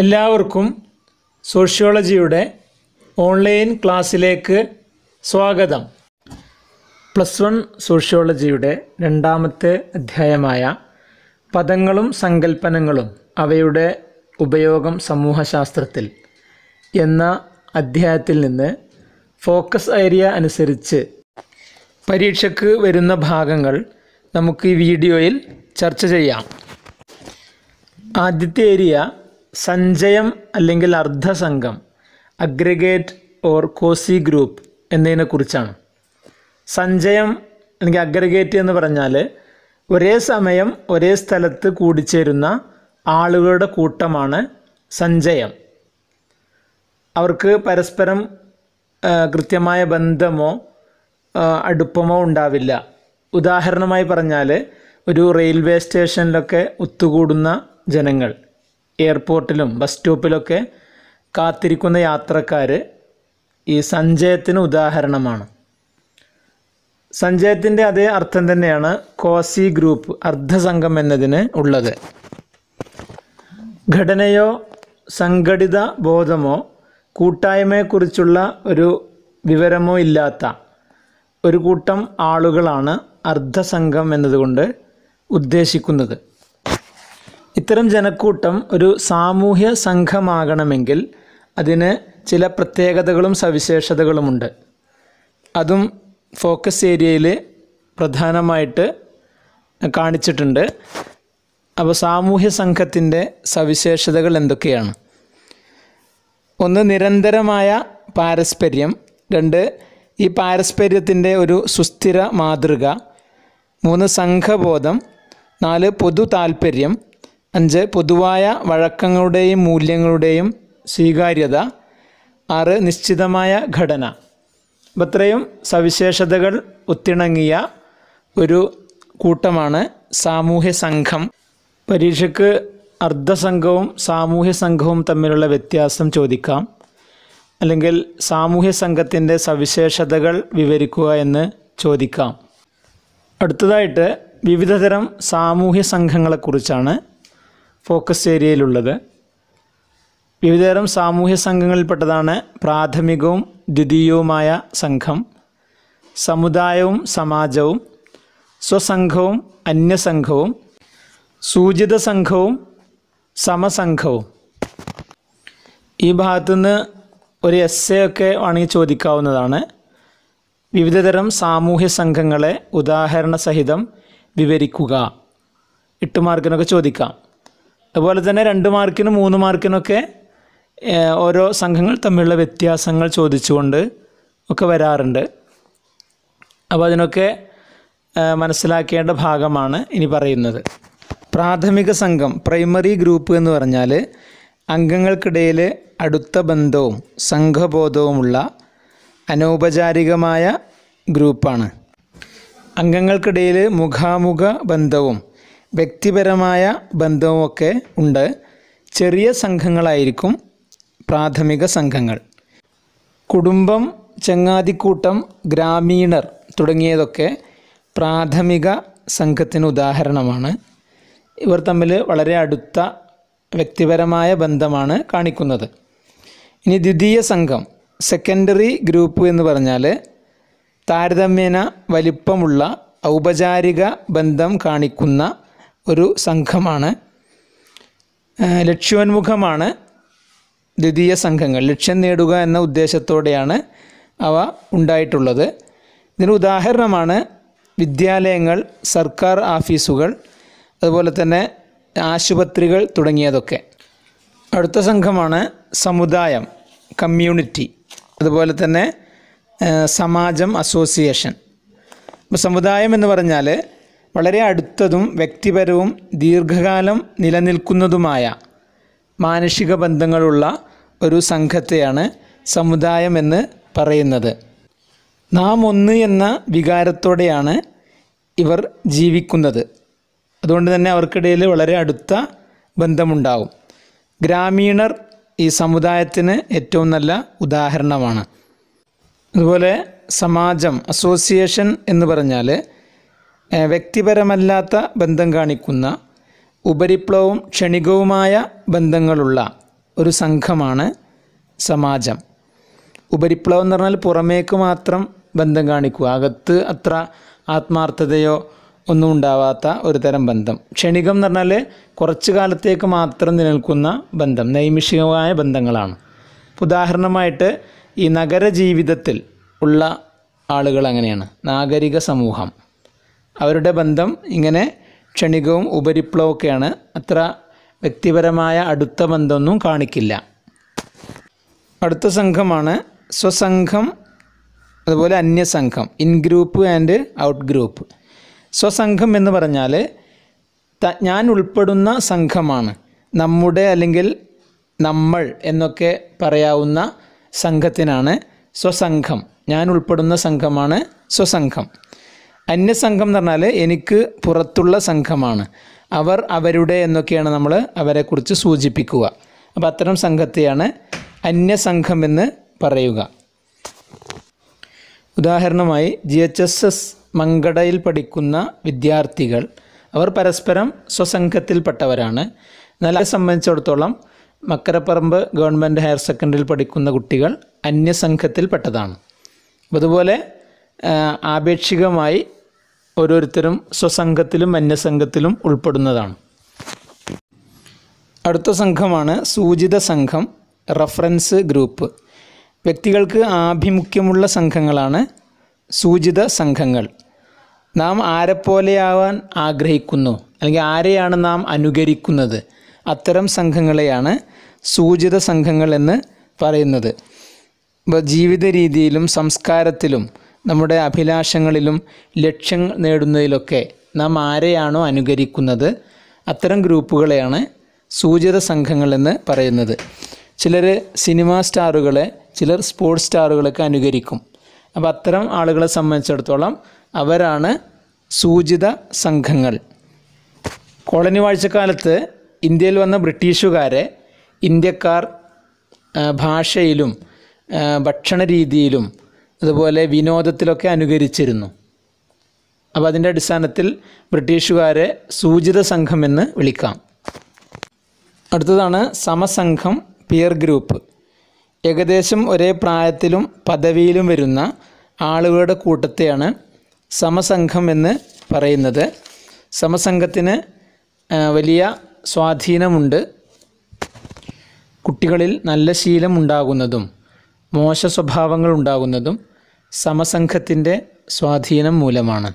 എല്ലാവർക്കും സോഷ്യോളജിയുടെ ഓൺലൈൻ ക്ലാസ്സിലേക്ക് സ്വാഗതം പ്ലസ് വൺ സോഷ്യോളജിയുടെ രണ്ടാമത്തെ അധ്യായമായ പദങ്ങളും സങ്കല്പനങ്ങളും അവയുടെ ഉപയോഗം സമൂഹശാസ്ത്രത്തിൽ എന്ന അധ്യായത്തിൽ നിന്ന് ഫോക്കസ് ഏരിയ അനുസരിച്ച് പരീക്ഷയ്ക്ക് വരുന്ന ഭാഗങ്ങൾ നമുക്ക് ഈ വീഡിയോയിൽ ചർച്ച ചെയ്യാം ആദ്യത്തെ ഏരിയ സഞ്ചയം അല്ലെങ്കിൽ അർദ്ധസംഘം അഗ്രഗേറ്റ് ഓർ കോസി ഗ്രൂപ്പ് എന്നതിനെക്കുറിച്ചാണ് സഞ്ചയം അല്ലെങ്കിൽ അഗ്രഗേറ്റ് എന്ന് പറഞ്ഞാൽ ഒരേ സമയം ഒരേ സ്ഥലത്ത് കൂടിച്ചേരുന്ന ആളുകളുടെ കൂട്ടമാണ് സഞ്ചയം അവർക്ക് പരസ്പരം കൃത്യമായ ബന്ധമോ അടുപ്പമോ ഉണ്ടാവില്ല ഉദാഹരണമായി പറഞ്ഞാൽ ഒരു റെയിൽവേ സ്റ്റേഷനിലൊക്കെ ഒത്തുകൂടുന്ന ജനങ്ങൾ എയർപോർട്ടിലും ബസ് സ്റ്റോപ്പിലൊക്കെ കാത്തിരിക്കുന്ന യാത്രക്കാർ ഈ സഞ്ചയത്തിന് ഉദാഹരണമാണ് സഞ്ചയത്തിൻ്റെ അതേ അർത്ഥം തന്നെയാണ് കോസി ഗ്രൂപ്പ് അർദ്ധസംഘം എന്നതിന് ഉള്ളത് ഘടനയോ സംഘടിത ബോധമോ കൂട്ടായ്മയെക്കുറിച്ചുള്ള ഒരു വിവരമോ ഇല്ലാത്ത ഒരു കൂട്ടം ആളുകളാണ് അർദ്ധസംഘം എന്നതുകൊണ്ട് ഉദ്ദേശിക്കുന്നത് ഇത്തരം ജനക്കൂട്ടം ഒരു സാമൂഹ്യ സംഘമാകണമെങ്കിൽ അതിന് ചില പ്രത്യേകതകളും സവിശേഷതകളുമുണ്ട് അതും ഫോക്കസ് ഏരിയയിൽ പ്രധാനമായിട്ട് കാണിച്ചിട്ടുണ്ട് അപ്പോൾ സാമൂഹ്യ സംഘത്തിൻ്റെ സവിശേഷതകൾ എന്തൊക്കെയാണ് ഒന്ന് നിരന്തരമായ പാരസ്പര്യം രണ്ട് ഈ പാരസ്പര്യത്തിൻ്റെ ഒരു സുസ്ഥിര മാതൃക മൂന്ന് സംഘബോധം നാല് പൊതു താൽപ്പര്യം അഞ്ച് പൊതുവായ വഴക്കങ്ങളുടെയും മൂല്യങ്ങളുടെയും സ്വീകാര്യത ആറ് നിശ്ചിതമായ ഘടന അപ്പം ഇത്രയും സവിശേഷതകൾ ഒത്തിണങ്ങിയ ഒരു കൂട്ടമാണ് സാമൂഹ്യ സംഘം പരീക്ഷയ്ക്ക് അർദ്ധസംഘവും സാമൂഹ്യ സംഘവും തമ്മിലുള്ള വ്യത്യാസം ചോദിക്കാം അല്ലെങ്കിൽ സാമൂഹ്യ സംഘത്തിൻ്റെ സവിശേഷതകൾ വിവരിക്കുക എന്ന് ചോദിക്കാം അടുത്തതായിട്ട് വിവിധതരം സാമൂഹ്യ സംഘങ്ങളെക്കുറിച്ചാണ് ഫോക്കസ് ഏരിയയിലുള്ളത് വിവിധതരം സാമൂഹ്യ സംഘങ്ങളിൽപ്പെട്ടതാണ് പ്രാഥമികവും ദ്വിതീയവുമായ സംഘം സമുദായവും സമാജവും സ്വസംഘവും അന്യസംഘവും സൂചിത സംഘവും സമസംഘവും ഈ ഭാഗത്തുനിന്ന് ഒരു എസ് എ ഒക്കെ വേണമെങ്കിൽ ചോദിക്കാവുന്നതാണ് വിവിധതരം സാമൂഹ്യ സംഘങ്ങളെ ഉദാഹരണ സഹിതം വിവരിക്കുക എട്ട് മാർക്കിനൊക്കെ ചോദിക്കാം അതുപോലെ തന്നെ രണ്ട് മാർക്കിനും മൂന്ന് മാർക്കിനൊക്കെ ഓരോ സംഘങ്ങൾ തമ്മിലുള്ള വ്യത്യാസങ്ങൾ ചോദിച്ചുകൊണ്ട് ഒക്കെ വരാറുണ്ട് അപ്പോൾ അതിനൊക്കെ മനസ്സിലാക്കേണ്ട ഭാഗമാണ് ഇനി പറയുന്നത് പ്രാഥമിക സംഘം പ്രൈമറി ഗ്രൂപ്പ് എന്ന് പറഞ്ഞാൽ അംഗങ്ങൾക്കിടയിൽ അടുത്ത ബന്ധവും സംഘബോധവുമുള്ള അനൗപചാരികമായ ഗ്രൂപ്പാണ് അംഗങ്ങൾക്കിടയിൽ മുഖാമുഖ ബന്ധവും വ്യക്തിപരമായ ബന്ധവുമൊക്കെ ഉണ്ട് ചെറിയ സംഘങ്ങളായിരിക്കും പ്രാഥമിക സംഘങ്ങൾ കുടുംബം ചങ്ങാതിക്കൂട്ടം ഗ്രാമീണർ തുടങ്ങിയതൊക്കെ പ്രാഥമിക സംഘത്തിന് ഉദാഹരണമാണ് ഇവർ തമ്മിൽ വളരെ അടുത്ത വ്യക്തിപരമായ ബന്ധമാണ് കാണിക്കുന്നത് ഇനി ദ്വിതീയ സംഘം സെക്കൻഡറി ഗ്രൂപ്പ് എന്ന് പറഞ്ഞാൽ താരതമ്യേന വലിപ്പമുള്ള ഔപചാരിക ബന്ധം കാണിക്കുന്ന ഒരു സംഘമാണ് ലക്ഷ്യോന്മുഖമാണ് ദ്വിതീയ സംഘങ്ങൾ ലക്ഷ്യം നേടുക എന്ന ഉദ്ദേശത്തോടെയാണ് അവ ഉണ്ടായിട്ടുള്ളത് ഇതിന് ഉദാഹരണമാണ് വിദ്യാലയങ്ങൾ സർക്കാർ ഓഫീസുകൾ അതുപോലെ തന്നെ ആശുപത്രികൾ തുടങ്ങിയതൊക്കെ അടുത്ത സംഘമാണ് സമുദായം കമ്മ്യൂണിറ്റി അതുപോലെ തന്നെ സമാജം അസോസിയേഷൻ അപ്പോൾ സമുദായം എന്ന് പറഞ്ഞാൽ വളരെ അടുത്തതും വ്യക്തിപരവും ദീർഘകാലം നിലനിൽക്കുന്നതുമായ മാനുഷിക ബന്ധങ്ങളുള്ള ഒരു സംഘത്തെയാണ് സമുദായമെന്ന് പറയുന്നത് നാം ഒന്ന് എന്ന വികാരത്തോടെയാണ് ഇവർ ജീവിക്കുന്നത് അതുകൊണ്ട് തന്നെ അവർക്കിടയിൽ വളരെ അടുത്ത ബന്ധമുണ്ടാകും ഗ്രാമീണർ ഈ സമുദായത്തിന് ഏറ്റവും നല്ല ഉദാഹരണമാണ് അതുപോലെ സമാജം അസോസിയേഷൻ എന്ന് പറഞ്ഞാൽ വ്യക്തിപരമല്ലാത്ത ബന്ധം കാണിക്കുന്ന ഉപരിപ്ലവവും ക്ഷണികവുമായ ബന്ധങ്ങളുള്ള ഒരു സംഘമാണ് സമാജം ഉപരിപ്ലവം എന്ന് പറഞ്ഞാൽ പുറമേക്ക് മാത്രം ബന്ധം കാണിക്കുക അകത്ത് അത്ര ആത്മാർത്ഥതയോ ഒന്നും ഉണ്ടാവാത്ത ഒരു തരം ബന്ധം ക്ഷണികം എന്ന് പറഞ്ഞാൽ കുറച്ച് കാലത്തേക്ക് മാത്രം നിലനിൽക്കുന്ന ബന്ധം നൈമിഷികമായ ബന്ധങ്ങളാണ് ഉദാഹരണമായിട്ട് ഈ നഗര ജീവിതത്തിൽ ഉള്ള ആളുകൾ അങ്ങനെയാണ് നാഗരിക സമൂഹം അവരുടെ ബന്ധം ഇങ്ങനെ ക്ഷണികവും ഉപരിപ്ലവമൊക്കെയാണ് അത്ര വ്യക്തിപരമായ അടുത്ത ബന്ധമൊന്നും കാണിക്കില്ല അടുത്ത സംഘമാണ് സ്വസംഘം അതുപോലെ അന്യസംഘം in group and out group സ്വസംഘം എന്ന് പറഞ്ഞാൽ ഞാൻ ഉൾപ്പെടുന്ന സംഘമാണ് നമ്മുടെ അല്ലെങ്കിൽ നമ്മൾ എന്നൊക്കെ പറയാവുന്ന സംഘത്തിനാണ് സ്വസംഘം ഞാൻ ഉൾപ്പെടുന്ന സംഘമാണ് സ്വസംഘം അന്യസംഘം എന്ന് പറഞ്ഞാൽ എനിക്ക് പുറത്തുള്ള സംഘമാണ് അവർ അവരുടെ എന്നൊക്കെയാണ് നമ്മൾ അവരെക്കുറിച്ച് സൂചിപ്പിക്കുക അപ്പം അത്തരം സംഘത്തെയാണ് അന്യസംഘം എന്ന് പറയുക ഉദാഹരണമായി ജി എച്ച് എസ് എസ് മങ്കടയിൽ പഠിക്കുന്ന വിദ്യാർത്ഥികൾ അവർ പരസ്പരം സ്വസംഘത്തിൽപ്പെട്ടവരാണ് എന്നാൽ സംബന്ധിച്ചിടത്തോളം മക്കരപ്പറമ്പ് ഗവൺമെൻറ് ഹയർ സെക്കൻഡറിയിൽ പഠിക്കുന്ന കുട്ടികൾ അന്യസംഘത്തിൽപ്പെട്ടതാണ് അതുപോലെ ആപേക്ഷികമായി ഓരോരുത്തരും സ്വസംഘത്തിലും അന്യസംഘത്തിലും ഉൾപ്പെടുന്നതാണ് അടുത്ത സംഘമാണ് സൂചിത സംഘം റഫറൻസ് ഗ്രൂപ്പ് വ്യക്തികൾക്ക് ആഭിമുഖ്യമുള്ള സംഘങ്ങളാണ് സൂചിത സംഘങ്ങൾ നാം ആരെപ്പോലെയാവാൻ ആഗ്രഹിക്കുന്നു അല്ലെങ്കിൽ ആരെയാണ് നാം അനുകരിക്കുന്നത് അത്തരം സംഘങ്ങളെയാണ് സൂചിത സംഘങ്ങൾ എന്ന് പറയുന്നത് ഇപ്പോൾ ജീവിത രീതിയിലും സംസ്കാരത്തിലും നമ്മുടെ അഭിലാഷങ്ങളിലും ലക്ഷ്യം നേടുന്നതിലൊക്കെ നാം ആരെയാണോ അനുകരിക്കുന്നത് അത്തരം ഗ്രൂപ്പുകളെയാണ് സൂചിത സംഘങ്ങളെന്ന് പറയുന്നത് ചിലർ സിനിമാ സ്റ്റാറുകളെ ചിലർ സ്പോർട്സ് സ്റ്റാറുകളൊക്കെ അനുകരിക്കും അപ്പോൾ അത്തരം ആളുകളെ സംബന്ധിച്ചിടത്തോളം അവരാണ് സൂചിത സംഘങ്ങൾ കോളനി വാഴ്ചക്കാലത്ത് ഇന്ത്യയിൽ വന്ന ബ്രിട്ടീഷുകാരെ ഇന്ത്യക്കാർ ഭാഷയിലും ഭക്ഷണ രീതിയിലും അതുപോലെ വിനോദത്തിലൊക്കെ അനുകരിച്ചിരുന്നു അപ്പോൾ അതിൻ്റെ അടിസ്ഥാനത്തിൽ ബ്രിട്ടീഷുകാരെ സൂചിത സംഘം എന്ന് വിളിക്കാം അടുത്തതാണ് സമസംഘം പിയർ ഗ്രൂപ്പ് ഏകദേശം ഒരേ പ്രായത്തിലും പദവിയിലും വരുന്ന ആളുകളുടെ കൂട്ടത്തെയാണ് സമസംഘം എന്ന് പറയുന്നത് സമസംഘത്തിന് വലിയ സ്വാധീനമുണ്ട് കുട്ടികളിൽ നല്ല ശീലം ഉണ്ടാകുന്നതും മോശ സ്വഭാവങ്ങൾ ഉണ്ടാകുന്നതും സമസംഘത്തിൻ്റെ സ്വാധീനം മൂലമാണ്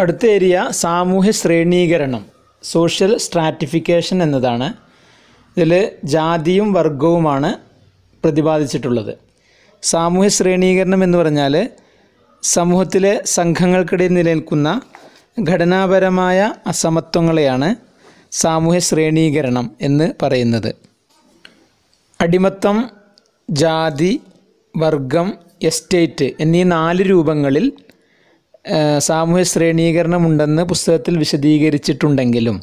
അടുത്ത ഏരിയ സാമൂഹ്യ ശ്രേണീകരണം സോഷ്യൽ സ്ട്രാറ്റിഫിക്കേഷൻ എന്നതാണ് ഇതിൽ ജാതിയും വർഗവുമാണ് പ്രതിപാദിച്ചിട്ടുള്ളത് സാമൂഹ്യ ശ്രേണീകരണം എന്ന് പറഞ്ഞാൽ സമൂഹത്തിലെ സംഘങ്ങൾക്കിടയിൽ നിലനിൽക്കുന്ന ഘടനാപരമായ അസമത്വങ്ങളെയാണ് സാമൂഹ്യ ശ്രേണീകരണം എന്ന് പറയുന്നത് അടിമത്തം ജാതി വർഗം എസ്റ്റേറ്റ് എന്നീ നാല് രൂപങ്ങളിൽ സാമൂഹ്യ ശ്രേണീകരണമുണ്ടെന്ന് പുസ്തകത്തിൽ വിശദീകരിച്ചിട്ടുണ്ടെങ്കിലും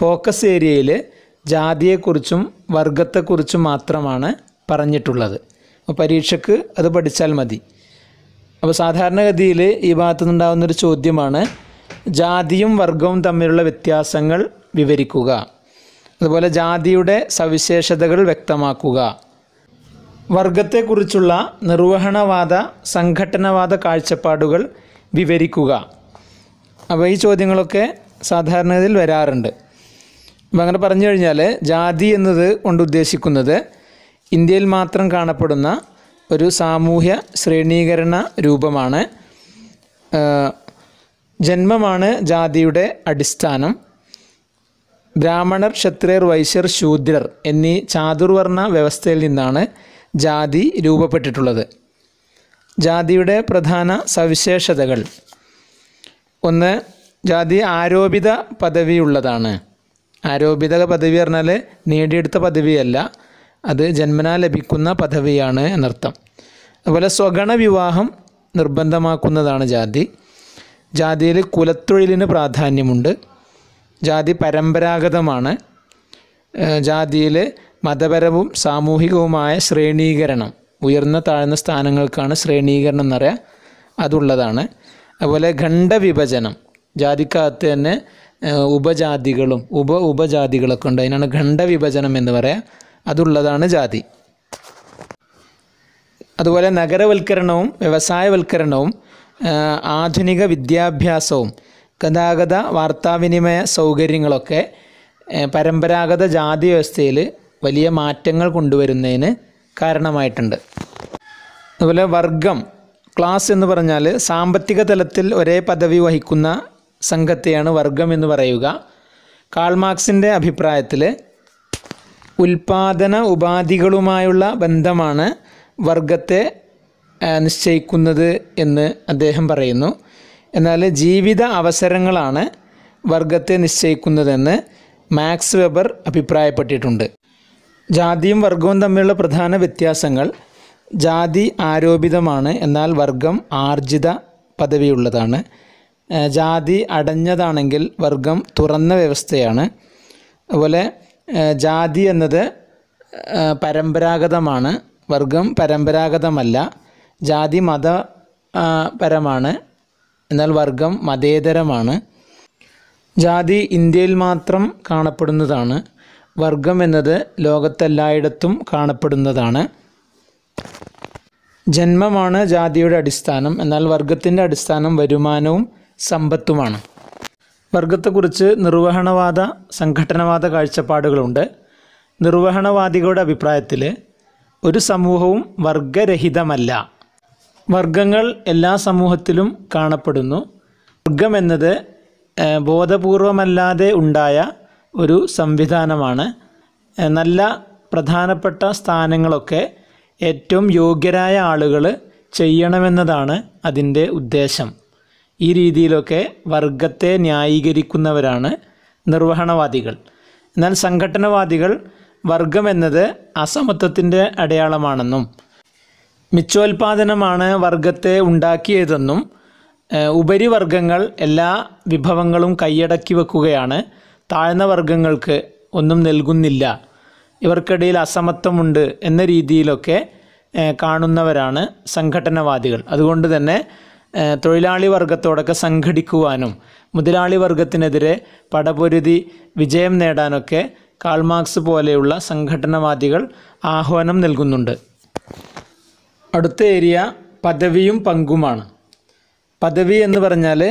ഫോക്കസ് ഏരിയയിൽ ജാതിയെക്കുറിച്ചും വർഗത്തെക്കുറിച്ചും മാത്രമാണ് പറഞ്ഞിട്ടുള്ളത് അപ്പോൾ പരീക്ഷയ്ക്ക് അത് പഠിച്ചാൽ മതി അപ്പോൾ സാധാരണഗതിയിൽ ഈ ഭാഗത്തു നിന്നുണ്ടാകുന്നൊരു ചോദ്യമാണ് ജാതിയും വർഗവും തമ്മിലുള്ള വ്യത്യാസങ്ങൾ വിവരിക്കുക അതുപോലെ ജാതിയുടെ സവിശേഷതകൾ വ്യക്തമാക്കുക വർഗത്തെക്കുറിച്ചുള്ള നിർവഹണവാദ സംഘടനവാദ കാഴ്ചപ്പാടുകൾ വിവരിക്കുക അപ്പോൾ ഈ ചോദ്യങ്ങളൊക്കെ സാധാരണയിൽ വരാറുണ്ട് അപ്പം അങ്ങനെ പറഞ്ഞു കഴിഞ്ഞാൽ ജാതി എന്നത് കൊണ്ട് ഉദ്ദേശിക്കുന്നത് ഇന്ത്യയിൽ മാത്രം കാണപ്പെടുന്ന ഒരു സാമൂഹ്യ ശ്രേണീകരണ രൂപമാണ് ജന്മമാണ് ജാതിയുടെ അടിസ്ഥാനം ബ്രാഹ്മണർ ക്ഷത്രിയർ വൈശ്യർ ശൂദ്രർ എന്നീ ചാതുർവർണ്ണ വ്യവസ്ഥയിൽ നിന്നാണ് ജാതി രൂപപ്പെട്ടിട്ടുള്ളത് ജാതിയുടെ പ്രധാന സവിശേഷതകൾ ഒന്ന് ജാതി ആരോപിത പദവിയുള്ളതാണ് ആരോപിത പദവി പറഞ്ഞാൽ നേടിയെടുത്ത പദവിയല്ല അത് ജന്മനാ ലഭിക്കുന്ന പദവിയാണ് എന്നർത്ഥം അതുപോലെ സ്വഗണ വിവാഹം നിർബന്ധമാക്കുന്നതാണ് ജാതി ജാതിയിൽ കുലത്തൊഴിലിന് പ്രാധാന്യമുണ്ട് ജാതി പരമ്പരാഗതമാണ് ജാതിയിൽ മതപരവും സാമൂഹികവുമായ ശ്രേണീകരണം ഉയർന്ന താഴ്ന്ന സ്ഥാനങ്ങൾക്കാണ് ശ്രേണീകരണം പറയാം അതുള്ളതാണ് അതുപോലെ ഖണ്ഡവിഭജനം ജാതിക്കകത്ത് തന്നെ ഉപജാതികളും ഉപ ഉപജാതികളൊക്കെ ഉണ്ട് അതിനാണ് ഖണ്ഡവിഭജനം എന്ന് പറയാം അതുള്ളതാണ് ജാതി അതുപോലെ നഗരവൽക്കരണവും വ്യവസായവൽക്കരണവും ആധുനിക വിദ്യാഭ്യാസവും ഗതാഗത വാർത്താവിനിമയ സൗകര്യങ്ങളൊക്കെ പരമ്പരാഗത ജാതി വ്യവസ്ഥയിൽ വലിയ മാറ്റങ്ങൾ കൊണ്ടുവരുന്നതിന് കാരണമായിട്ടുണ്ട് അതുപോലെ വർഗം ക്ലാസ് എന്ന് പറഞ്ഞാൽ സാമ്പത്തിക തലത്തിൽ ഒരേ പദവി വഹിക്കുന്ന സംഘത്തെയാണ് വർഗം എന്ന് പറയുക കാൾമാർക്സിൻ്റെ അഭിപ്രായത്തിൽ ഉൽപാദന ഉപാധികളുമായുള്ള ബന്ധമാണ് വർഗത്തെ നിശ്ചയിക്കുന്നത് എന്ന് അദ്ദേഹം പറയുന്നു എന്നാൽ ജീവിത അവസരങ്ങളാണ് വർഗത്തെ നിശ്ചയിക്കുന്നതെന്ന് മാക്സ് വെബർ അഭിപ്രായപ്പെട്ടിട്ടുണ്ട് ജാതിയും വർഗവും തമ്മിലുള്ള പ്രധാന വ്യത്യാസങ്ങൾ ജാതി ആരോപിതമാണ് എന്നാൽ വർഗം ആർജിത പദവിയുള്ളതാണ് ജാതി അടഞ്ഞതാണെങ്കിൽ വർഗം തുറന്ന വ്യവസ്ഥയാണ് അതുപോലെ ജാതി എന്നത് പരമ്പരാഗതമാണ് വർഗം പരമ്പരാഗതമല്ല ജാതി മത പരമാണ് എന്നാൽ വർഗം മതേതരമാണ് ജാതി ഇന്ത്യയിൽ മാത്രം കാണപ്പെടുന്നതാണ് വർഗം എന്നത് ലോകത്തെല്ലായിടത്തും കാണപ്പെടുന്നതാണ് ജന്മമാണ് ജാതിയുടെ അടിസ്ഥാനം എന്നാൽ വർഗത്തിൻ്റെ അടിസ്ഥാനം വരുമാനവും സമ്പത്തുമാണ് വർഗത്തെക്കുറിച്ച് നിർവഹണവാദ സംഘടനവാദ കാഴ്ചപ്പാടുകളുണ്ട് നിർവഹണവാദികളുടെ അഭിപ്രായത്തിൽ ഒരു സമൂഹവും വർഗരഹിതമല്ല വർഗങ്ങൾ എല്ലാ സമൂഹത്തിലും കാണപ്പെടുന്നു വർഗം എന്നത് ബോധപൂർവമല്ലാതെ ഉണ്ടായ ഒരു സംവിധാനമാണ് നല്ല പ്രധാനപ്പെട്ട സ്ഥാനങ്ങളൊക്കെ ഏറ്റവും യോഗ്യരായ ആളുകൾ ചെയ്യണമെന്നതാണ് അതിൻ്റെ ഉദ്ദേശം ഈ രീതിയിലൊക്കെ വർഗത്തെ ന്യായീകരിക്കുന്നവരാണ് നിർവഹണവാദികൾ എന്നാൽ സംഘടനവാദികൾ വർഗമെന്നത് അസമത്വത്തിൻ്റെ അടയാളമാണെന്നും മിച്ചോൽപാദനമാണ് വർഗത്തെ ഉണ്ടാക്കിയതെന്നും ഉപരിവർഗങ്ങൾ എല്ലാ വിഭവങ്ങളും കൈയടക്കി വെക്കുകയാണ് താഴ്ന്ന വർഗങ്ങൾക്ക് ഒന്നും നൽകുന്നില്ല ഇവർക്കിടയിൽ അസമത്വമുണ്ട് എന്ന രീതിയിലൊക്കെ കാണുന്നവരാണ് സംഘടനവാദികൾ അതുകൊണ്ട് തന്നെ തൊഴിലാളി വർഗത്തോടൊക്കെ സംഘടിക്കുവാനും മുതലാളി വർഗത്തിനെതിരെ പടപൊരുതി വിജയം നേടാനൊക്കെ കാൾമാർക്സ് പോലെയുള്ള സംഘടനവാദികൾ ആഹ്വാനം നൽകുന്നുണ്ട് അടുത്ത ഏരിയ പദവിയും പങ്കുമാണ് പദവി എന്ന് പറഞ്ഞാൽ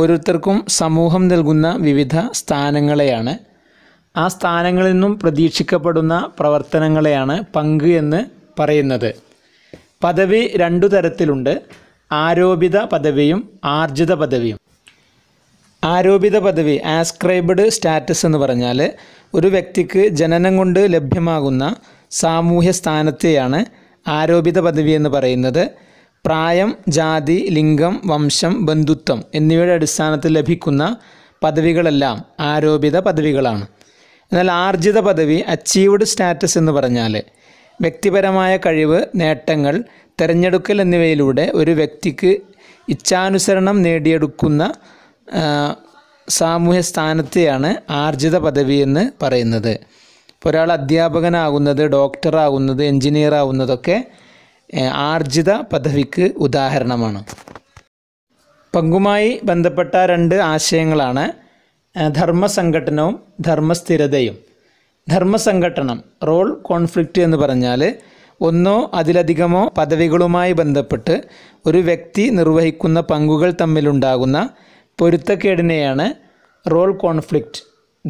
ഓരോരുത്തർക്കും സമൂഹം നൽകുന്ന വിവിധ സ്ഥാനങ്ങളെയാണ് ആ സ്ഥാനങ്ങളിൽ നിന്നും പ്രതീക്ഷിക്കപ്പെടുന്ന പ്രവർത്തനങ്ങളെയാണ് പങ്ക് എന്ന് പറയുന്നത് പദവി രണ്ടു തരത്തിലുണ്ട് ആരോപിത പദവിയും ആർജിത പദവിയും ആരോപിത പദവി ആസ്ക്രൈബഡ് സ്റ്റാറ്റസ് എന്ന് പറഞ്ഞാൽ ഒരു വ്യക്തിക്ക് ജനനം കൊണ്ട് ലഭ്യമാകുന്ന സാമൂഹ്യ സ്ഥാനത്തെയാണ് ആരോപിത പദവി എന്ന് പറയുന്നത് പ്രായം ജാതി ലിംഗം വംശം ബന്ധുത്വം എന്നിവയുടെ അടിസ്ഥാനത്തിൽ ലഭിക്കുന്ന പദവികളെല്ലാം ആരോപിത പദവികളാണ് എന്നാൽ ആർജിത പദവി അച്ചീവ്ഡ് സ്റ്റാറ്റസ് എന്ന് പറഞ്ഞാൽ വ്യക്തിപരമായ കഴിവ് നേട്ടങ്ങൾ തിരഞ്ഞെടുക്കൽ എന്നിവയിലൂടെ ഒരു വ്യക്തിക്ക് ഇച്ഛാനുസരണം നേടിയെടുക്കുന്ന സാമൂഹ്യ സ്ഥാനത്തെയാണ് ആർജിത പദവി എന്ന് പറയുന്നത് ഒരാൾ അധ്യാപകനാകുന്നത് ഡോക്ടറാകുന്നത് എഞ്ചിനീയറാകുന്നതൊക്കെ ആർജിത പദവിക്ക് ഉദാഹരണമാണ് പങ്കുമായി ബന്ധപ്പെട്ട രണ്ട് ആശയങ്ങളാണ് ധർമ്മസംഘടനവും ധർമ്മസ്ഥിരതയും ധർമ്മസംഘടനം റോൾ കോൺഫ്ലിക്റ്റ് എന്ന് പറഞ്ഞാൽ ഒന്നോ അതിലധികമോ പദവികളുമായി ബന്ധപ്പെട്ട് ഒരു വ്യക്തി നിർവഹിക്കുന്ന പങ്കുകൾ തമ്മിലുണ്ടാകുന്ന പൊരുത്തക്കേടിനെയാണ് റോൾ കോൺഫ്ലിക്റ്റ്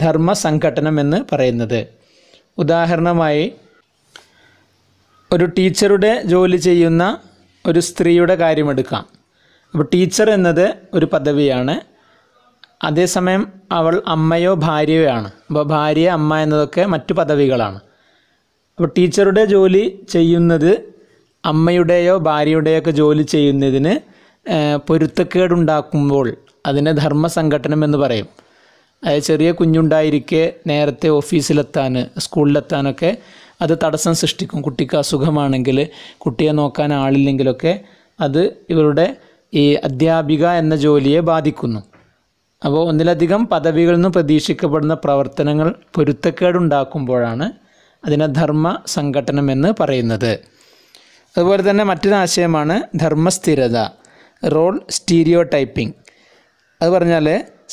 ധർമ്മസംഘടനം എന്ന് പറയുന്നത് ഉദാഹരണമായി ഒരു ടീച്ചറുടെ ജോലി ചെയ്യുന്ന ഒരു സ്ത്രീയുടെ കാര്യമെടുക്കാം അപ്പോൾ ടീച്ചർ എന്നത് ഒരു പദവിയാണ് അതേസമയം അവൾ അമ്മയോ ഭാര്യയോ ആണ് അപ്പോൾ ഭാര്യ അമ്മ എന്നതൊക്കെ മറ്റു പദവികളാണ് അപ്പോൾ ടീച്ചറുടെ ജോലി ചെയ്യുന്നത് അമ്മയുടെയോ ഭാര്യയുടെയോ ഒക്കെ ജോലി ചെയ്യുന്നതിന് പൊരുത്തക്കേടുണ്ടാക്കുമ്പോൾ അതിനെ ധർമ്മസംഘടനം എന്ന് പറയും അതായത് ചെറിയ കുഞ്ഞുണ്ടായിരിക്കെ നേരത്തെ ഓഫീസിലെത്താൻ സ്കൂളിലെത്താനൊക്കെ അത് തടസ്സം സൃഷ്ടിക്കും കുട്ടിക്ക് അസുഖമാണെങ്കിൽ കുട്ടിയെ നോക്കാൻ ആളില്ലെങ്കിലൊക്കെ അത് ഇവരുടെ ഈ അധ്യാപിക എന്ന ജോലിയെ ബാധിക്കുന്നു അപ്പോൾ ഒന്നിലധികം പദവികളിൽ നിന്ന് പ്രതീക്ഷിക്കപ്പെടുന്ന പ്രവർത്തനങ്ങൾ പൊരുത്തക്കേടുണ്ടാക്കുമ്പോഴാണ് അതിനെ ധർമ്മ സംഘടനം എന്ന് പറയുന്നത് അതുപോലെ തന്നെ മറ്റൊരു ആശയമാണ് ധർമ്മസ്ഥിരത റോൾ സ്റ്റീരിയോ ടൈപ്പിംഗ് അത് പറഞ്ഞാൽ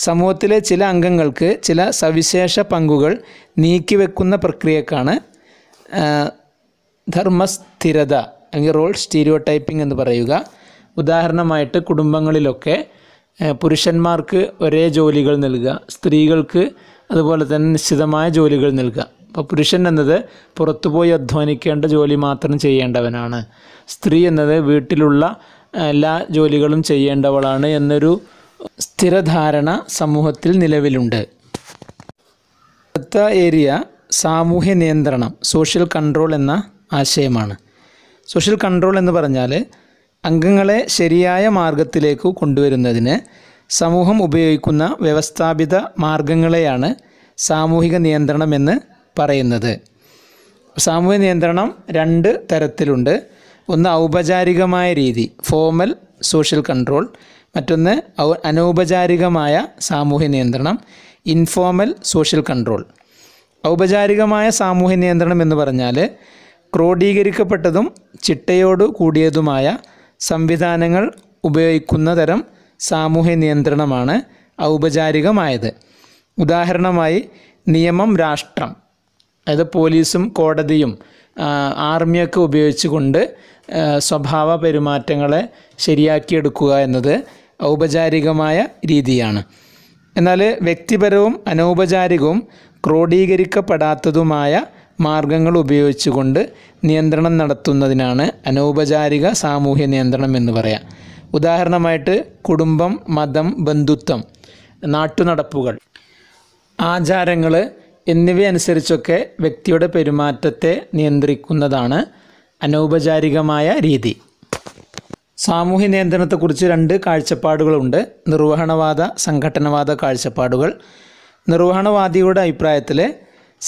സമൂഹത്തിലെ ചില അംഗങ്ങൾക്ക് ചില സവിശേഷ പങ്കുകൾ നീക്കിവെക്കുന്ന പ്രക്രിയക്കാണ് ധർമ്മസ്ഥിരത അല്ലെങ്കിൽ റോൾ സ്റ്റീരിയോ ടൈപ്പിംഗ് എന്ന് പറയുക ഉദാഹരണമായിട്ട് കുടുംബങ്ങളിലൊക്കെ പുരുഷന്മാർക്ക് ഒരേ ജോലികൾ നൽകുക സ്ത്രീകൾക്ക് അതുപോലെ തന്നെ നിശ്ചിതമായ ജോലികൾ നൽകുക അപ്പോൾ പുരുഷൻ എന്നത് പുറത്തുപോയി അധ്വാനിക്കേണ്ട ജോലി മാത്രം ചെയ്യേണ്ടവനാണ് സ്ത്രീ എന്നത് വീട്ടിലുള്ള എല്ലാ ജോലികളും ചെയ്യേണ്ടവളാണ് എന്നൊരു സ്ഥിരധാരണ സമൂഹത്തിൽ നിലവിലുണ്ട് അടുത്ത ഏരിയ സാമൂഹ്യ നിയന്ത്രണം സോഷ്യൽ കൺട്രോൾ എന്ന ആശയമാണ് സോഷ്യൽ കൺട്രോൾ എന്ന് പറഞ്ഞാൽ അംഗങ്ങളെ ശരിയായ മാർഗത്തിലേക്ക് കൊണ്ടുവരുന്നതിന് സമൂഹം ഉപയോഗിക്കുന്ന വ്യവസ്ഥാപിത മാർഗങ്ങളെയാണ് സാമൂഹിക നിയന്ത്രണം എന്ന് പറയുന്നത് സാമൂഹിക നിയന്ത്രണം രണ്ട് തരത്തിലുണ്ട് ഒന്ന് ഔപചാരികമായ രീതി ഫോമൽ സോഷ്യൽ കൺട്രോൾ മറ്റൊന്ന് അനൗപചാരികമായ സാമൂഹ്യ നിയന്ത്രണം ഇൻഫോമൽ സോഷ്യൽ കൺട്രോൾ ഔപചാരികമായ സാമൂഹ്യ നിയന്ത്രണം എന്ന് പറഞ്ഞാൽ ക്രോഡീകരിക്കപ്പെട്ടതും ചിട്ടയോട് കൂടിയതുമായ സംവിധാനങ്ങൾ ഉപയോഗിക്കുന്ന തരം സാമൂഹ്യ നിയന്ത്രണമാണ് ഔപചാരികമായത് ഉദാഹരണമായി നിയമം രാഷ്ട്രം അതായത് പോലീസും കോടതിയും ആർമിയൊക്കെ ഉപയോഗിച്ചുകൊണ്ട് സ്വഭാവ പെരുമാറ്റങ്ങളെ ശരിയാക്കിയെടുക്കുക എന്നത് ഔപചാരികമായ രീതിയാണ് എന്നാൽ വ്യക്തിപരവും അനൗപചാരികവും ക്രോഡീകരിക്കപ്പെടാത്തതുമായ മാർഗങ്ങൾ ഉപയോഗിച്ചുകൊണ്ട് നിയന്ത്രണം നടത്തുന്നതിനാണ് അനൗപചാരിക സാമൂഹ്യ നിയന്ത്രണം എന്ന് പറയാം ഉദാഹരണമായിട്ട് കുടുംബം മതം ബന്ധുത്വം നാട്ടുനടപ്പുകൾ ആചാരങ്ങൾ എന്നിവയനുസരിച്ചൊക്കെ വ്യക്തിയുടെ പെരുമാറ്റത്തെ നിയന്ത്രിക്കുന്നതാണ് അനൗപചാരികമായ രീതി സാമൂഹ്യ നിയന്ത്രണത്തെക്കുറിച്ച് രണ്ട് കാഴ്ചപ്പാടുകളുണ്ട് നിർവഹണവാദ സംഘടനവാദ കാഴ്ചപ്പാടുകൾ നിർവഹണവാദിയുടെ അഭിപ്രായത്തിൽ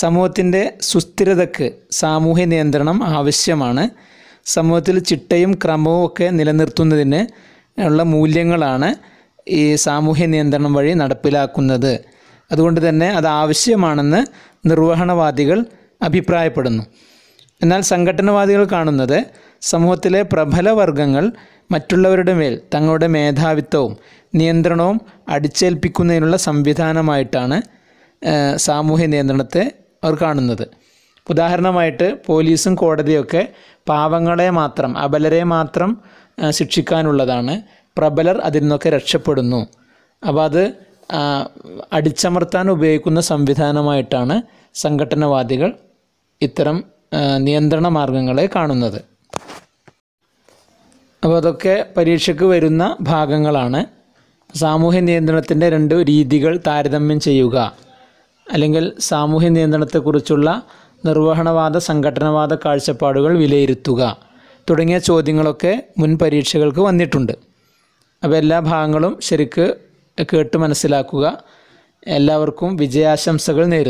സമൂഹത്തിൻ്റെ സുസ്ഥിരതയ്ക്ക് സാമൂഹ്യ നിയന്ത്രണം ആവശ്യമാണ് സമൂഹത്തിൽ ചിട്ടയും ക്രമവും ഒക്കെ നിലനിർത്തുന്നതിന് ഉള്ള മൂല്യങ്ങളാണ് ഈ സാമൂഹ്യ നിയന്ത്രണം വഴി നടപ്പിലാക്കുന്നത് അതുകൊണ്ട് തന്നെ അത് ആവശ്യമാണെന്ന് നിർവഹണവാദികൾ അഭിപ്രായപ്പെടുന്നു എന്നാൽ സംഘടനവാദികൾ കാണുന്നത് സമൂഹത്തിലെ പ്രബല വർഗങ്ങൾ മറ്റുള്ളവരുടെ മേൽ തങ്ങളുടെ മേധാവിത്വവും നിയന്ത്രണവും അടിച്ചേൽപ്പിക്കുന്നതിനുള്ള സംവിധാനമായിട്ടാണ് സാമൂഹ്യ നിയന്ത്രണത്തെ അവർ കാണുന്നത് ഉദാഹരണമായിട്ട് പോലീസും കോടതിയൊക്കെ പാവങ്ങളെ മാത്രം അബലരെ മാത്രം ശിക്ഷിക്കാനുള്ളതാണ് പ്രബലർ അതിൽ നിന്നൊക്കെ രക്ഷപ്പെടുന്നു അപ്പോൾ അത് അടിച്ചമർത്താൻ ഉപയോഗിക്കുന്ന സംവിധാനമായിട്ടാണ് സംഘടനവാദികൾ ഇത്തരം നിയന്ത്രണ മാർഗങ്ങളെ കാണുന്നത് അപ്പോൾ അതൊക്കെ പരീക്ഷയ്ക്ക് വരുന്ന ഭാഗങ്ങളാണ് സാമൂഹ്യ നിയന്ത്രണത്തിൻ്റെ രണ്ട് രീതികൾ താരതമ്യം ചെയ്യുക അല്ലെങ്കിൽ സാമൂഹ്യ നിയന്ത്രണത്തെക്കുറിച്ചുള്ള നിർവഹണവാദ സംഘടനവാദ കാഴ്ചപ്പാടുകൾ വിലയിരുത്തുക തുടങ്ങിയ ചോദ്യങ്ങളൊക്കെ മുൻ പരീക്ഷകൾക്ക് വന്നിട്ടുണ്ട് അപ്പോൾ എല്ലാ ഭാഗങ്ങളും ശരിക്ക് കേട്ട് മനസ്സിലാക്കുക എല്ലാവർക്കും വിജയാശംസകൾ നേരുന്നു